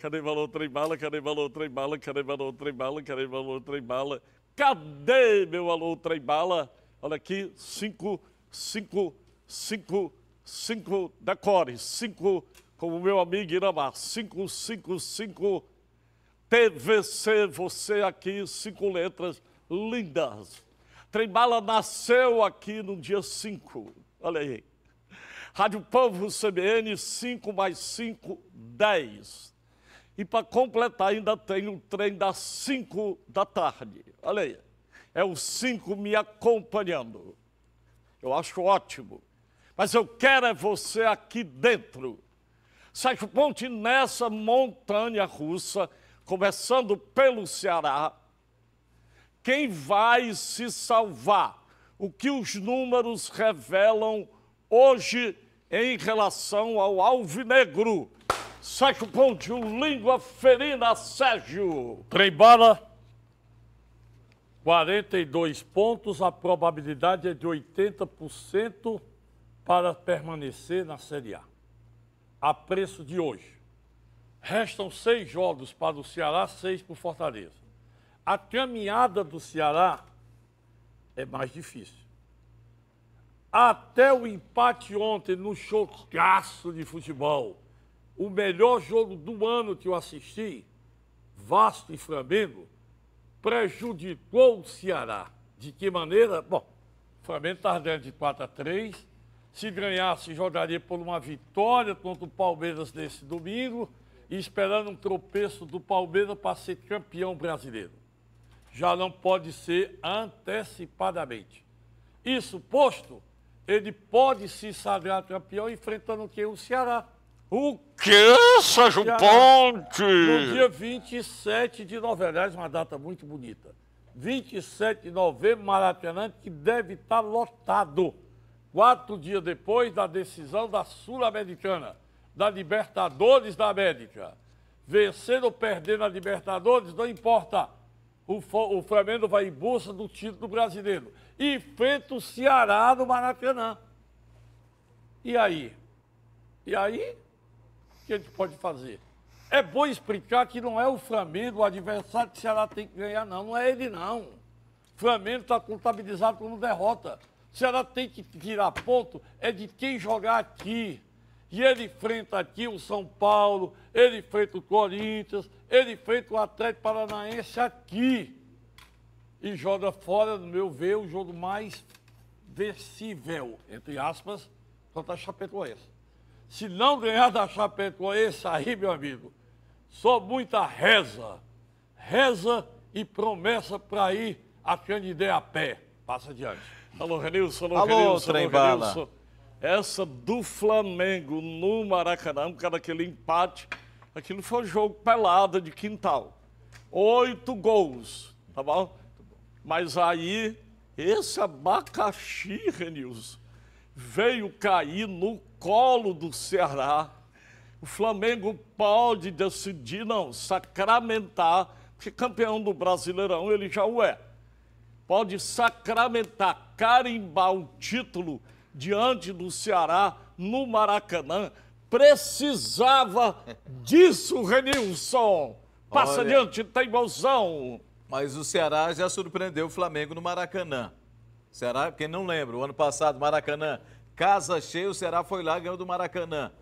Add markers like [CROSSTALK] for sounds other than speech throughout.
Canibal trem bala, canibal trem bala, valor trem bala, valor trem bala. Cadê meu alô trem bala? Olha aqui, 5, 5, 5, 5 da Core, 5 como meu amigo Iramar, 555 TVC, você aqui, cinco letras lindas. Trembala nasceu aqui no dia 5, olha aí. Rádio Povo CBN, 5 mais 5, 10. E para completar, ainda tem o trem das 5 da tarde. Olha aí, é o 5 me acompanhando. Eu acho ótimo. Mas eu quero é você aqui dentro. Sérgio Ponte, nessa montanha russa, começando pelo Ceará, quem vai se salvar? O que os números revelam hoje em relação ao alvinegro? Saco bom de um língua ferina, Sérgio. Trem bala. 42 pontos, a probabilidade é de 80% para permanecer na Série A. A preço de hoje. Restam seis jogos para o Ceará, seis para o Fortaleza. A caminhada do Ceará é mais difícil. Até o empate ontem no chocaço de futebol o melhor jogo do ano que eu assisti, Vasco e Flamengo, prejudicou o Ceará. De que maneira? Bom, o Flamengo está ganhando de 4 a 3. Se ganhasse, jogaria por uma vitória contra o Palmeiras nesse domingo esperando um tropeço do Palmeiras para ser campeão brasileiro. Já não pode ser antecipadamente. Isso posto, ele pode se sagrar campeão enfrentando quem? O Ceará o quê, Sérgio Já, Ponte? No dia 27 de novembro, aliás, uma data muito bonita. 27 de novembro, Maracanã, que deve estar lotado. Quatro dias depois da decisão da Sul-Americana, da Libertadores da América. Vencer ou perder na Libertadores, não importa. O, o Flamengo vai em busca do título brasileiro. E enfrenta o Ceará no Maracanã. E aí? E aí, que a gente pode fazer? É bom explicar que não é o Flamengo o adversário que o Ceará tem que ganhar, não. Não é ele, não. O Flamengo está contabilizado como derrota. O Ceará tem que tirar ponto é de quem jogar aqui. E ele enfrenta aqui o São Paulo, ele enfrenta o Corinthians, ele enfrenta o Atlético Paranaense aqui. E joga fora, no meu ver, o jogo mais versível, entre aspas, contra a Chapecoense. Se não ganhar da Chapecoense aí, meu amigo, só muita reza. Reza e promessa para ir a ideia a pé. Passa adiante. Alô, Renilson. Alô, alô Renilson. Trem alô, Renilson. Essa do Flamengo no Maracanã, por causa daquele empate, aquilo foi um jogo pelada de quintal. Oito gols, tá bom? Mas aí, esse abacaxi, Renilson, veio cair no colo do Ceará. O Flamengo pode decidir, não, sacramentar, porque campeão do Brasileirão ele já o é. Pode sacramentar, carimbar o título diante do Ceará no Maracanã. Precisava disso, Renilson. Passa Olha. adiante, tem bolsão. Mas o Ceará já surpreendeu o Flamengo no Maracanã. Será? Quem não lembra, o ano passado, Maracanã, casa cheia, o Ceará foi lá e ganhou do Maracanã.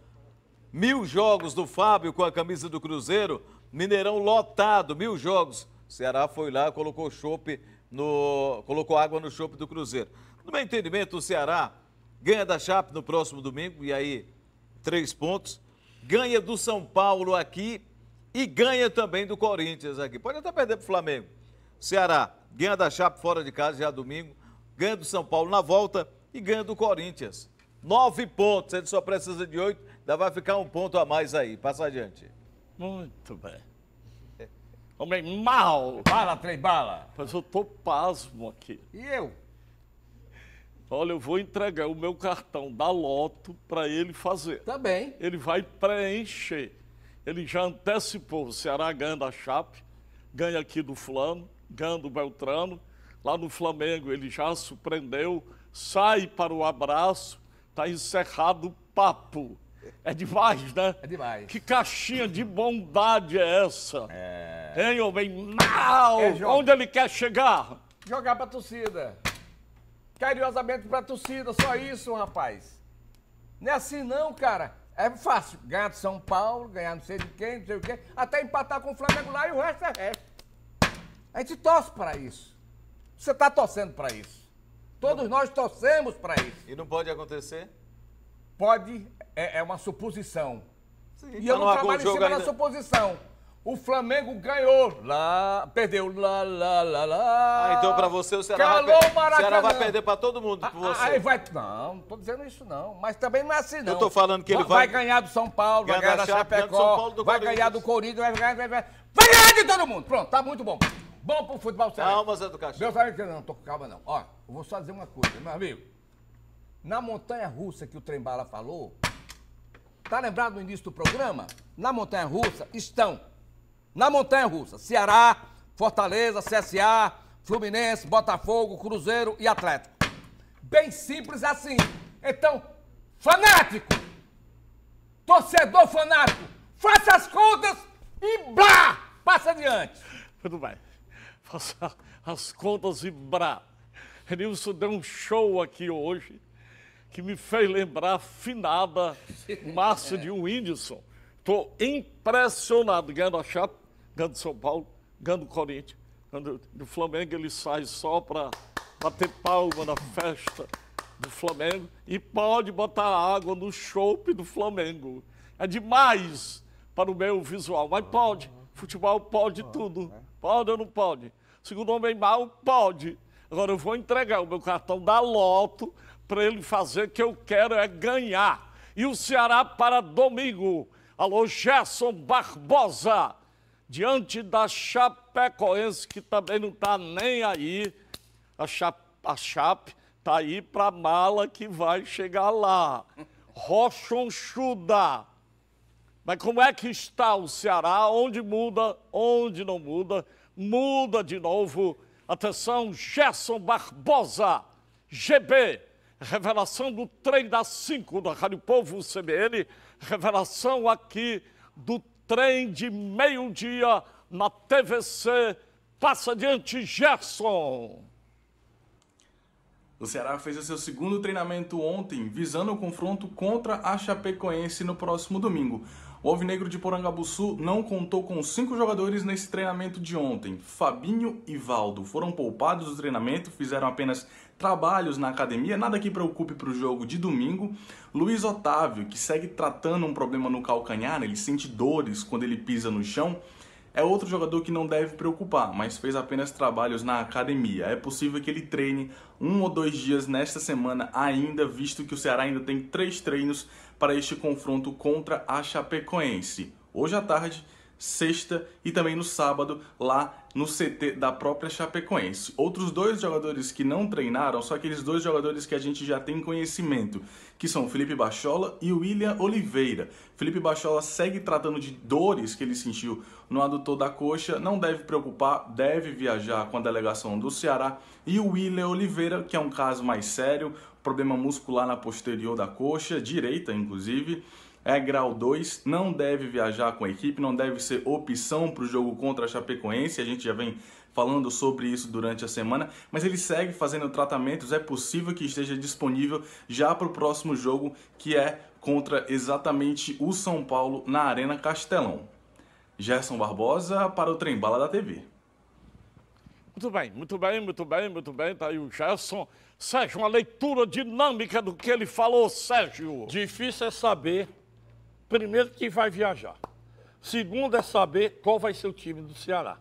Mil jogos do Fábio com a camisa do Cruzeiro, Mineirão lotado, mil jogos. O Ceará foi lá, colocou chope no. colocou água no chope do Cruzeiro. No meu entendimento, o Ceará ganha da Chape no próximo domingo, e aí, três pontos. Ganha do São Paulo aqui e ganha também do Corinthians aqui. Pode até perder para o Flamengo. Ceará ganha da Chape fora de casa já domingo ganha do São Paulo na volta e ganha do Corinthians. Nove pontos, ele só precisa de oito, ainda vai ficar um ponto a mais aí. Passa adiante. Muito bem. Homem mal! Bala, três bala! Mas eu tô pasmo aqui. E eu? Olha, eu vou entregar o meu cartão da Loto para ele fazer. Também. Tá ele vai preencher. Ele já antecipou o Ceará ganha da Chape, ganha aqui do fulano, ganha do Beltrano, lá no Flamengo, ele já surpreendeu, sai para o abraço, está encerrado o papo. É demais, né? É demais. Que caixinha de bondade é essa? É. Hein, homem? Não! É Onde ele quer chegar? Jogar para a torcida. Carinhosamente a torcida, só isso, rapaz. Não é assim não, cara. É fácil. Ganhar de São Paulo, ganhar não sei de quem, não sei o quê. Até empatar com o Flamengo lá e o resto é resto. A gente torce para isso. Você está torcendo para isso. Todos nós torcemos para isso. E não pode acontecer? Pode, é, é uma suposição. Sim, e tá eu não trabalho em cima ainda. da suposição. O Flamengo ganhou lá, perdeu lá, lá, lá, lá. Ah, então para você o Ceará, Calou vai, o Ceará vai perder para todo mundo, ah, por você. Aí vai, não, não tô dizendo isso não, mas também não é assim não. Eu tô falando que ele vai... Vai ganhar do São Paulo, ganhar vai ganhar da Chapecó, Paulo, vai ganhar do Corinthians, vai ganhar, vai, vai, vai ganhar de todo mundo. Pronto, tá muito bom bom pro futebol sério. Calma, Zé do Caixão. Meu amigo, não, tô com calma não. Ó, eu vou só dizer uma coisa, meu amigo. Na montanha russa que o Trembala falou, tá lembrado no início do programa? Na montanha russa estão, na montanha russa, Ceará, Fortaleza, CSA, Fluminense, Botafogo, Cruzeiro e Atlético. Bem simples assim. Então, fanático, torcedor fanático, faça as contas e blá, passa adiante. Tudo bem passar as contas e brá. Renilson deu um show aqui hoje que me fez lembrar a finada Márcio de Whindersson. Estou impressionado, ganhando a chapa, ganhando São Paulo, ganhando Corinthians. Ganhando, do Flamengo ele sai só para bater palma na festa do Flamengo e pode botar água no chope do Flamengo. É demais para o meu visual, mas pode. Futebol pode ah, tudo. Né? Pode ou não pode? Segundo homem mau, pode. Agora eu vou entregar o meu cartão da Loto para ele fazer o que eu quero é ganhar. E o Ceará para domingo. Alô, Gerson Barbosa, diante da Chapecoense, que também não está nem aí. A, Chape, a tá aí para a mala que vai chegar lá. Rochonchuda. Mas como é que está o Ceará? Onde muda, onde não muda? Muda de novo. Atenção, Gerson Barbosa, GB, revelação do trem das 5 da Rádio Povo CBN, revelação aqui do trem de meio-dia na TVC. Passa adiante, Gerson. O Ceará fez o seu segundo treinamento ontem, visando o confronto contra a Chapecoense no próximo domingo. O Alvinegro de Porangabuçu não contou com cinco jogadores nesse treinamento de ontem. Fabinho e Valdo foram poupados do treinamento, fizeram apenas trabalhos na academia, nada que preocupe para o jogo de domingo. Luiz Otávio, que segue tratando um problema no calcanhar, ele sente dores quando ele pisa no chão, é outro jogador que não deve preocupar, mas fez apenas trabalhos na academia. É possível que ele treine um ou dois dias nesta semana ainda, visto que o Ceará ainda tem três treinos para este confronto contra a Chapecoense. Hoje à tarde sexta e também no sábado lá no CT da própria Chapecoense. Outros dois jogadores que não treinaram são aqueles dois jogadores que a gente já tem conhecimento, que são Felipe Bachola e William Oliveira. Felipe Bachola segue tratando de dores que ele sentiu no adutor da coxa, não deve preocupar, deve viajar com a delegação do Ceará. E o William Oliveira, que é um caso mais sério, problema muscular na posterior da coxa, direita inclusive, é grau 2, não deve viajar com a equipe, não deve ser opção para o jogo contra a Chapecoense. A gente já vem falando sobre isso durante a semana, mas ele segue fazendo tratamentos. É possível que esteja disponível já para o próximo jogo, que é contra exatamente o São Paulo na Arena Castelão. Gerson Barbosa para o Trembala da TV. Muito bem, muito bem, muito bem, muito bem. Tá aí o Gerson. Sérgio, uma leitura dinâmica do que ele falou, Sérgio. Difícil é saber primeiro, quem vai viajar. Segundo, é saber qual vai ser o time do Ceará.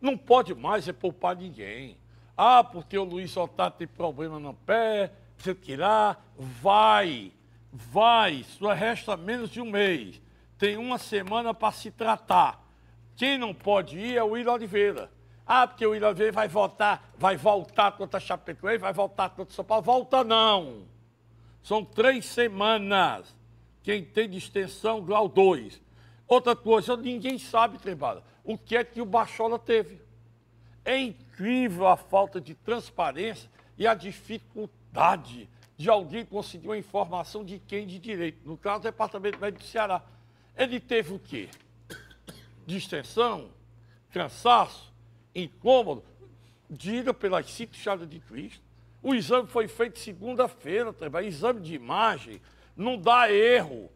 Não pode mais é poupar ninguém. Ah, porque o Luiz Otávio tem problema no pé, precisa tirar. Vai, vai, só resta menos de um mês. Tem uma semana para se tratar. Quem não pode ir é o Will Oliveira. Ah, porque o Willian Oliveira vai voltar, vai voltar contra a Chapecoense, vai voltar contra o São Paulo. Volta não. São três semanas. Quem tem distensão grau 2. Outra coisa, ninguém sabe, Trembada, o que é que o Bachola teve. É incrível a falta de transparência e a dificuldade de alguém conseguir uma informação de quem de direito. No caso, o Departamento Médico do Ceará. Ele teve o quê? Distensão, cansaço, incômodo, diga pelas cinco chaves de Cristo. O exame foi feito segunda-feira, exame de imagem, não dá erro.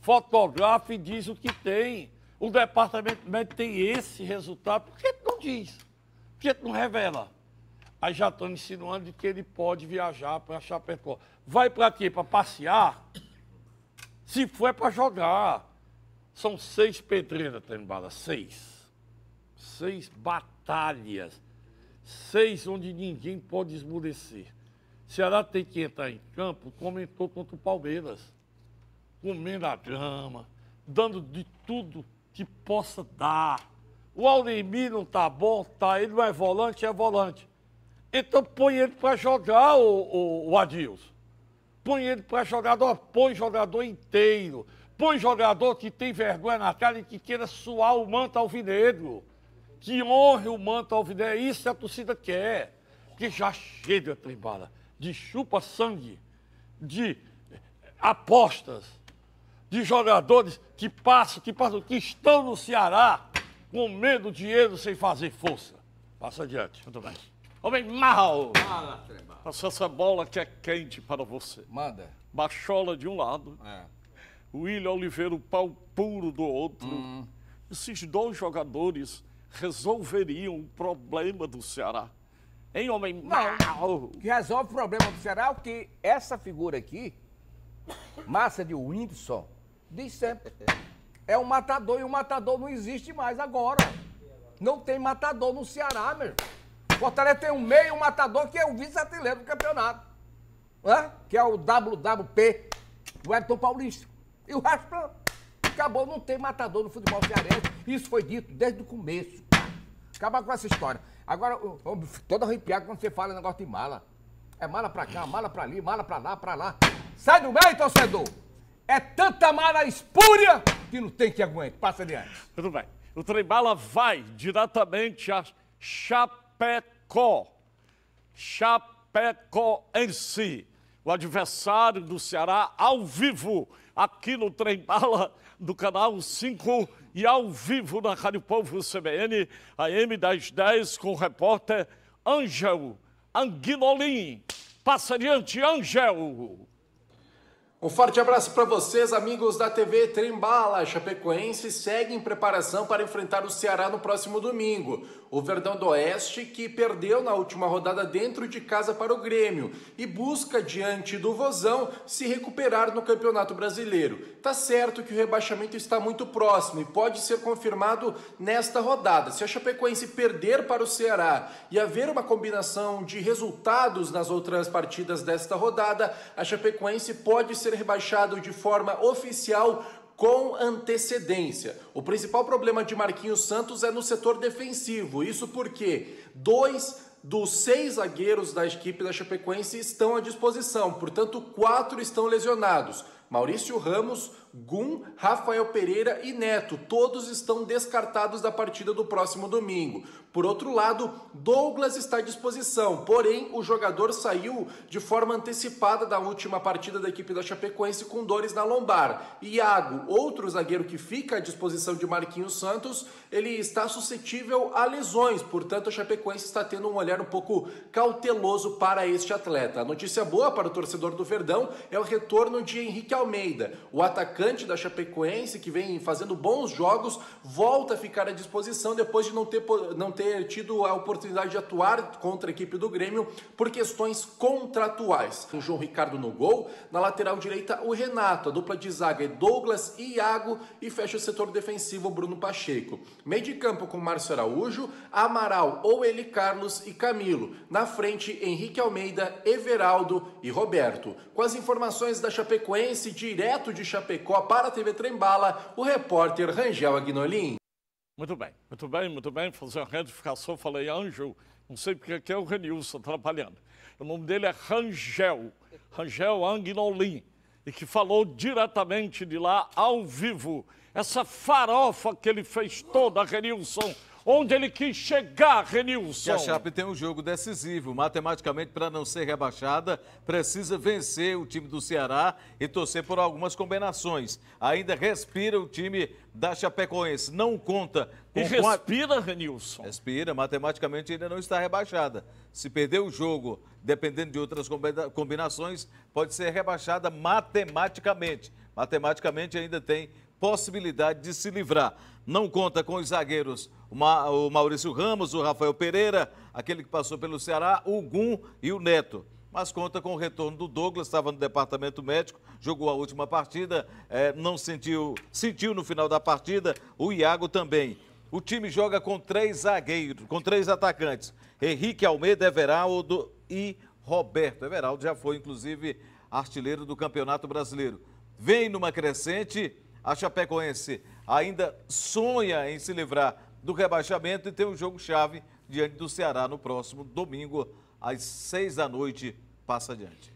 Fotografa e diz o que tem. O departamento médico tem esse resultado. Por que não diz? Por que não revela? Aí já estão insinuando de que ele pode viajar para Chapecó. Vai para quê? Para passear? Se for é para jogar. São seis pedreiras, Trembala, seis. Seis batalhas. Seis onde ninguém pode esmurecer. Ceará tem que entrar em campo como entrou contra o Palmeiras, comendo a grama, dando de tudo que possa dar. O Auremi não tá bom, tá. Ele não é volante, é volante. Então põe ele para jogar, o, o, o Adilson. Põe ele para jogador, põe jogador inteiro. Põe jogador que tem vergonha na cara e que queira suar o manto alvinegro. Que honre o manto alvinegro. Isso que é a torcida quer. Que já chega, Tribala de chupa-sangue, de eh, apostas, de jogadores que passam, que passam, que estão no Ceará com medo, dinheiro, sem fazer força. Passa adiante. Muito bem. Homem mal! Passa essa bola que é quente para você. Manda. Bachola de um lado. É. William Oliveira, o pau puro do outro. Hum. Esses dois jogadores resolveriam o problema do Ceará. Hein, homem mau? Que resolve o problema do Ceará, o que essa figura aqui, massa de Whindersson, diz sempre, é um matador e o um matador não existe mais agora. Não tem matador no Ceará, meu. Fortaleza tem um meio matador que é o vice atleta do campeonato. Hã? Que é o WWP, o Everton Paulista. E o resto, pronto. Acabou, não tem matador no futebol cearense. Isso foi dito desde o começo. Acabar com essa história. Agora, todo arrepiado quando você fala negócio de mala. É mala pra cá, mala pra ali, mala pra lá, pra lá. Sai do meio, torcedor! É tanta mala espúria que não tem que aguentar Passa adiante. Tudo bem. O bala vai diretamente a Chapecó. Chapecó em si o adversário do Ceará, ao vivo, aqui no Trem Bala do Canal 5 e ao vivo na Rádio Povo CBN, AM das 10, com o repórter Ângel Anguinolim. Passa adiante, Ângel! Um forte abraço para vocês, amigos da TV Trembala. A Chapecoense segue em preparação para enfrentar o Ceará no próximo domingo. O Verdão do Oeste, que perdeu na última rodada dentro de casa para o Grêmio e busca, diante do Vozão, se recuperar no Campeonato Brasileiro. Tá certo que o rebaixamento está muito próximo e pode ser confirmado nesta rodada. Se a Chapecoense perder para o Ceará e haver uma combinação de resultados nas outras partidas desta rodada, a Chapecoense pode ser ser rebaixado de forma oficial com antecedência. O principal problema de Marquinhos Santos é no setor defensivo. Isso porque dois dos seis zagueiros da equipe da Chapecoense estão à disposição, portanto, quatro estão lesionados. Maurício Ramos, Gum, Rafael Pereira e Neto. Todos estão descartados da partida do próximo domingo. Por outro lado, Douglas está à disposição, porém o jogador saiu de forma antecipada da última partida da equipe da Chapecoense com dores na lombar. Iago, outro zagueiro que fica à disposição de Marquinhos Santos, ele está suscetível a lesões, portanto a Chapecoense está tendo um olhar um pouco cauteloso para este atleta. A notícia boa para o torcedor do Verdão é o retorno de Henrique Almeida. O atacante atacante da Chapecoense, que vem fazendo bons jogos, volta a ficar à disposição depois de não ter, não ter tido a oportunidade de atuar contra a equipe do Grêmio por questões contratuais. O João Ricardo no gol, na lateral direita o Renato, a dupla de zaga é Douglas e Iago e fecha o setor defensivo Bruno Pacheco. Meio de campo com Márcio Araújo, Amaral ou ele Carlos e Camilo. Na frente Henrique Almeida, Everaldo e Roberto. Com as informações da Chapecoense direto de Chapecoense, Chapecó para a TV Trembala, o repórter Rangel Agnolin Muito bem, muito bem, muito bem. Fazer a retificação, falei, Anjo, não sei porque aqui é o Renilson atrapalhando. O nome dele é Rangel, Rangel Agnolin e que falou diretamente de lá, ao vivo. Essa farofa que ele fez toda, Renilson onde ele quis chegar, Renilson. E a Chape tem um jogo decisivo. Matematicamente, para não ser rebaixada, precisa vencer o time do Ceará e torcer por algumas combinações. Ainda respira o time da Chapecoense. Não conta com... E respira, Renilson. Respira. Matematicamente, ainda não está rebaixada. Se perder o jogo, dependendo de outras combinações, pode ser rebaixada matematicamente. Matematicamente, ainda tem possibilidade de se livrar. Não conta com os zagueiros o Maurício Ramos, o Rafael Pereira, aquele que passou pelo Ceará, o Gum e o Neto. Mas conta com o retorno do Douglas, estava no departamento médico, jogou a última partida, é, não sentiu, sentiu no final da partida, o Iago também. O time joga com três zagueiros, com três atacantes. Henrique Almeida, Everaldo e Roberto. Everaldo já foi, inclusive, artilheiro do Campeonato Brasileiro. Vem numa crescente, a Chapecoense ainda sonha em se livrar do rebaixamento e tem um jogo-chave diante do Ceará no próximo domingo, às seis da noite. Passa adiante.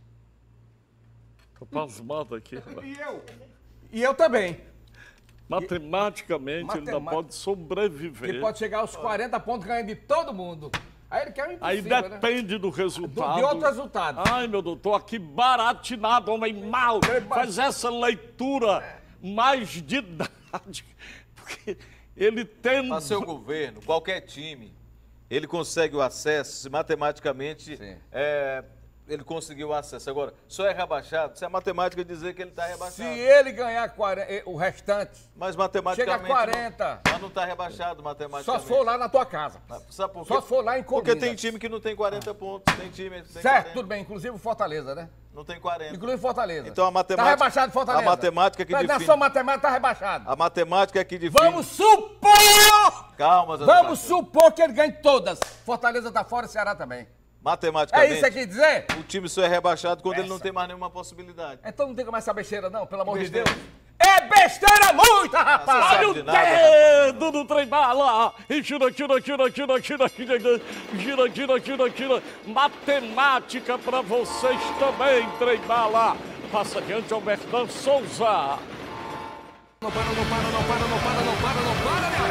Estou pasmado aqui. e eu? E eu também. Matematicamente, ele ainda pode sobreviver. Ele pode chegar aos 40 pontos ganhando de todo mundo. Aí ele quer Aí né? depende né? do resultado. Do, de outro resultado. Ai, meu doutor, tô aqui baratinado, homem mal. Faz essa leitura mais didática. [LAUGHS] Porque ele tem. Para seu governo, qualquer time, ele consegue o acesso, matematicamente, Sim. é, ele conseguiu acesso. Agora, só é rebaixado se a é matemática dizer que ele está rebaixado. Se ele ganhar 40, eh, o restante. Mas matematicamente. Chega a 40. Não, mas não está rebaixado matematicamente. Só for lá na tua casa. Sabe por quê? Só for lá em Colinas. Porque tem time que não tem 40 ah. pontos. Tem time. Tem certo, 40. tudo bem. Inclusive o Fortaleza, né? Não tem 40. Inclusive Fortaleza. Então a tá matemática. Está rebaixado Fortaleza. A matemática que Mas define. Na sua matemática está rebaixado. A matemática é que define. Vamos supor! Calma, Zé Vamos supor que ele ganhe todas. Fortaleza está fora, Ceará também matematicamente. É isso que dizer? O time só é rebaixado quando Essa. ele não tem mais nenhuma possibilidade. Então não tem como essa besteira, não, pelo amor besteira. de Deus. É besteira muita, rapaz! Olha o dedo do trem bala! E tira, tira, tira, tira, tira, tira, tira, tira, tira, tira. Matemática pra vocês também, trem bala. Passa adiante, Albertão Souza. Não para, não para, não para, não para, não para, não para, não para,